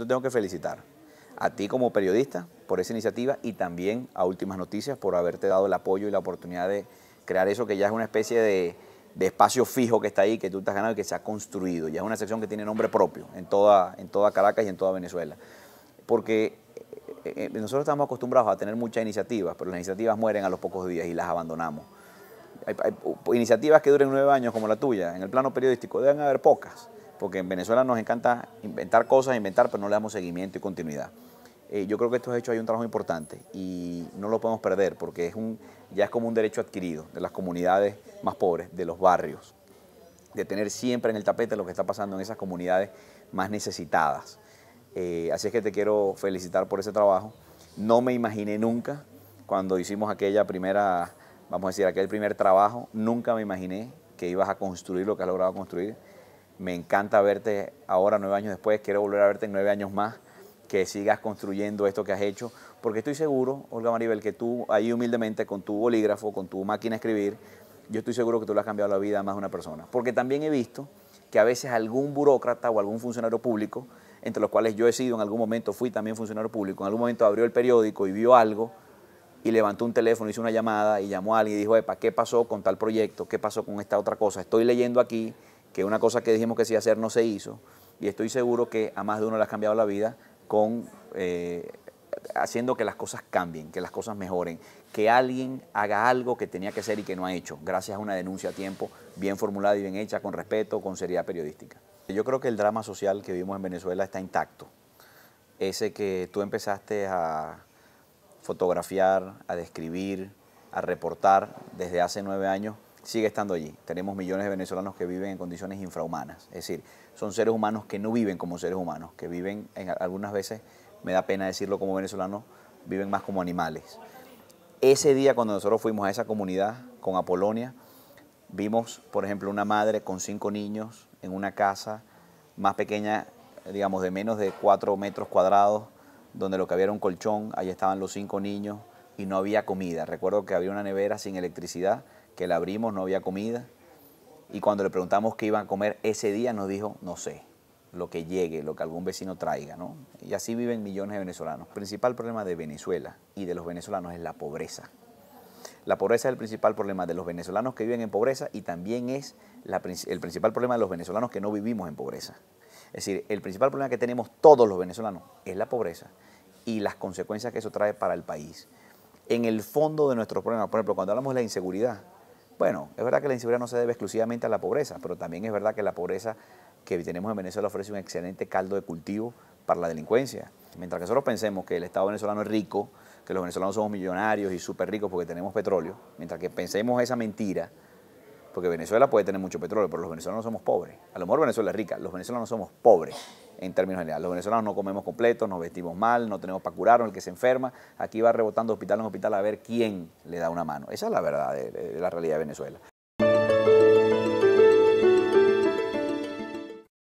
Yo tengo que felicitar a ti como periodista por esa iniciativa y también a Últimas Noticias por haberte dado el apoyo y la oportunidad de crear eso que ya es una especie de, espacio fijo que está ahí, que tú estás ganando y que se ha construido. Ya es una sección que tiene nombre propio en toda, en toda Caracas y en toda Venezuela. Porque eh, eh, eh, nosotros estamos acostumbrados a tener muchas iniciativas, pero las iniciativas mueren a los pocos días y las abandonamos. hay iniciativas que duren nueve años como la tuya, en el plano periodístico, deben haber pocas porque en Venezuela nos encanta inventar cosas, inventar, pero no le damos seguimiento y continuidad. Eh, yo creo que estos hecho, hay un trabajo importante y no lo podemos perder porque es un, ya es como un derecho adquirido de las comunidades más pobres, de los barrios, de tener siempre en el tapete lo que está pasando en esas comunidades más necesitadas. Eh, así es que te quiero felicitar por ese trabajo. No me imaginé nunca cuando hicimos aquella primera, vamos a decir, aquel primer trabajo, nunca me imaginé que ibas a construir lo que has logrado construir me encanta verte ahora, nueve años después. Quiero volver a verte en nueve años más, que sigas construyendo esto que has hecho. Porque estoy seguro, Olga Maribel, que tú ahí humildemente, con tu bolígrafo, con tu máquina a escribir, yo estoy seguro que tú le has cambiado la vida a más de una persona. Porque también he visto que a veces algún burócrata o algún funcionario público, entre los cuales yo he sido en algún momento, fui también funcionario público, en algún momento abrió el periódico y vio algo y levantó un teléfono, hizo una llamada y llamó a alguien y dijo, epa, ¿qué pasó con tal proyecto? ¿Qué pasó con esta otra cosa? Estoy leyendo aquí que una cosa que dijimos que sí hacer no se hizo, y estoy seguro que a más de uno le ha cambiado la vida con eh, haciendo que las cosas cambien, que las cosas mejoren, que alguien haga algo que tenía que ser y que no ha hecho, gracias a una denuncia a tiempo, bien formulada y bien hecha, con respeto, con seriedad periodística. Yo creo que el drama social que vivimos en Venezuela está intacto. Ese que tú empezaste a fotografiar, a describir, a reportar desde hace nueve años, sigue estando allí. Tenemos millones de venezolanos que viven en condiciones infrahumanas, es decir, son seres humanos que no viven como seres humanos, que viven, en, algunas veces, me da pena decirlo como venezolano, viven más como animales. Ese día cuando nosotros fuimos a esa comunidad con Apolonia, vimos, por ejemplo, una madre con cinco niños en una casa más pequeña, digamos, de menos de cuatro metros cuadrados, donde lo que había era un colchón, ahí estaban los cinco niños, y no había comida. Recuerdo que había una nevera sin electricidad, que la abrimos, no había comida. Y cuando le preguntamos qué iban a comer ese día, nos dijo, no sé, lo que llegue, lo que algún vecino traiga, ¿no? Y así viven millones de venezolanos. El principal problema de Venezuela y de los venezolanos es la pobreza. La pobreza es el principal problema de los venezolanos que viven en pobreza y también es el principal problema de los venezolanos que no vivimos en pobreza. Es decir, el principal problema que tenemos todos los venezolanos es la pobreza y las consecuencias que eso trae para el país en el fondo de nuestros problemas. Por ejemplo, cuando hablamos de la inseguridad, bueno, es verdad que la inseguridad no se debe exclusivamente a la pobreza, pero también es verdad que la pobreza que tenemos en Venezuela ofrece un excelente caldo de cultivo para la delincuencia. Mientras que nosotros pensemos que el Estado venezolano es rico, que los venezolanos somos millonarios y súper ricos porque tenemos petróleo, mientras que pensemos esa mentira, porque Venezuela puede tener mucho petróleo, pero los venezolanos somos pobres. A lo mejor Venezuela es rica, los venezolanos somos pobres en términos generales. Los venezolanos no comemos completo, nos vestimos mal, no tenemos para curarnos, el que se enferma, aquí va rebotando hospital en hospital a ver quién le da una mano. Esa es la verdad de la realidad de Venezuela.